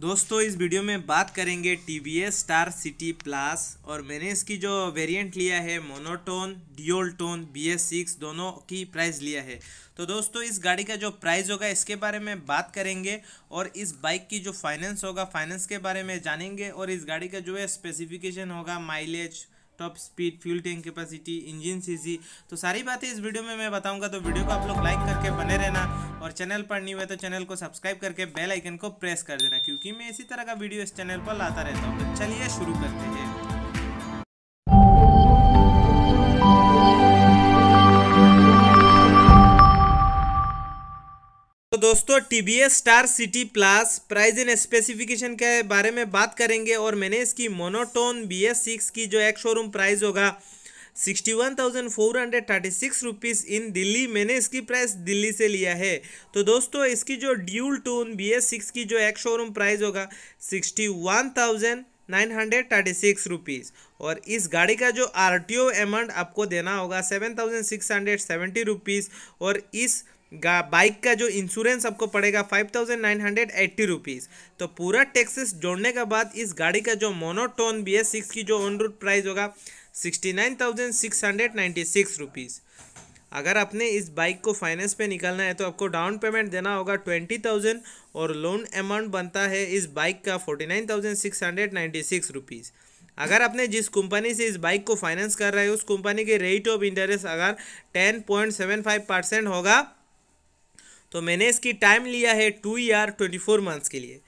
दोस्तों इस वीडियो में बात करेंगे T V S star city plus और मैंने इसकी जो वेरिएंट लिया है monotone dual tone B S six दोनों की प्राइस लिया है तो दोस्तों इस गाड़ी का जो प्राइस होगा इसके बारे में बात करेंगे और इस बाइक की जो फाइनेंस होगा फाइनेंस के बारे में जानेंगे और इस गाड़ी का जो है स्पेसिफिकेशन होगा mileage top speed fuel tank capacity engine CC तो सारी बातें इस वीडियो में मैं बताऊंगा तो वीडियो को आप लोग लाइक करके बने रहना और चैनल पर नहीं हुए तो चैनल को सब्सक्राइब करके बेल आइकन को प्रेस कर देना क्योंकि मैं इसी तरह का वीडियो इस चैनल पर लाता रहता हूँ तो चलिए शुरू करते हैं दोस्तों T V S star city plus price and specification के बारे में बात करेंगे और मैंने इसकी मोनोटोन बी एस सिक्स की जो एक शोरूम प्राइस होगा sixty one thousand four hundred thirty six rupees in Delhi मैंने इसकी प्राइस दिल्ली से लिया है तो दोस्तों इसकी जो dual tone B S six की जो एक शोरूम प्राइस होगा sixty one thousand nine hundred thirty six rupees और इस गाड़ी का जो आर टी ओ अमाउंट आपको देना होगा seven thousand six hundred seventy rupees और इस बाइक का जो इंश्योरेंस आपको पड़ेगा five thousand nine hundred eighty rupees तो पूरा टैक्सेस जोड़ने के बाद इस गाड़ी का जो मोनोटोन बी एस सिक्स की जो ऑन रूट प्राइस होगा sixty nine thousand six hundred ninety six rupees अगर आपने इस बाइक को फाइनेंस पे निकालना है तो आपको डाउन पेमेंट देना होगा ट्वेंटी थाउजेंड और लोन अमाउंट बनता है इस बाइक का forty nine thousand six hundred ninety six rupees अगर आपने जिस कंपनी से इस बाइक को फाइनेंस कर रहे हो उस कंपनी के रेट ऑफ इंटरेस्ट अगर ten point seven five percent होगा तो मैंने इसकी टाइम लिया है two year twenty four months के लिए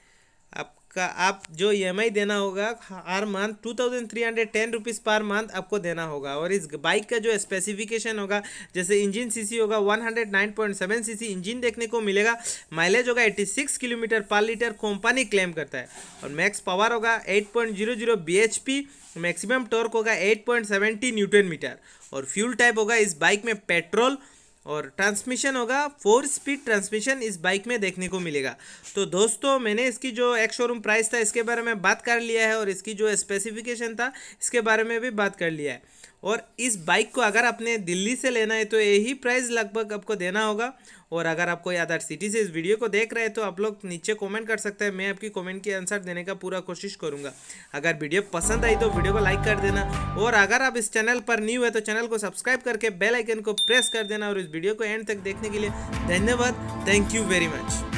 आपका आप जो ई e देना होगा हर month two thousand three hundred ten rupees per month आपको देना होगा और इस बाइक का जो स्पेसिफिकेशन होगा जैसे इंजन सीसी होगा one hundred nine point seven C engine देखने को मिलेगा माइलेज होगा eighty six kilometre per litre company claim करता है और मैक्स पावर होगा eight point zero zero B H P maximum torque होगा eight point seventy newton metre और फ्यूल टाइप होगा इस बाइक में पेट्रोल और ट्रांसमिशन होगा फोर स्पीड ट्रांसमिशन इस बाइक में देखने को मिलेगा तो दोस्तों मैंने इसकी जो एक्स शोरूम प्राइस था इसके बारे में बात कर लिया है और इसकी जो स्पेसिफिकेशन था इसके बारे में भी बात कर लिया है और इस बाइक को अगर आपने दिल्ली से लेना है तो यही प्राइस लगभग आपको देना होगा और अगर आप कोई अदर सिटी से इस वीडियो को देख रहे हैं तो आप लोग नीचे कमेंट कर सकते हैं मैं आपकी कमेंट के आंसर देने का पूरा कोशिश करूंगा अगर वीडियो पसंद आई तो वीडियो को लाइक कर देना और अगर आप इस चैनल पर न्यू है तो चैनल को सब्सक्राइब करके बेल आइकन को प्रेस कर देना और इस वीडियो को एंड तक देखने के लिए धन्यवाद थैंक यू वेरी मच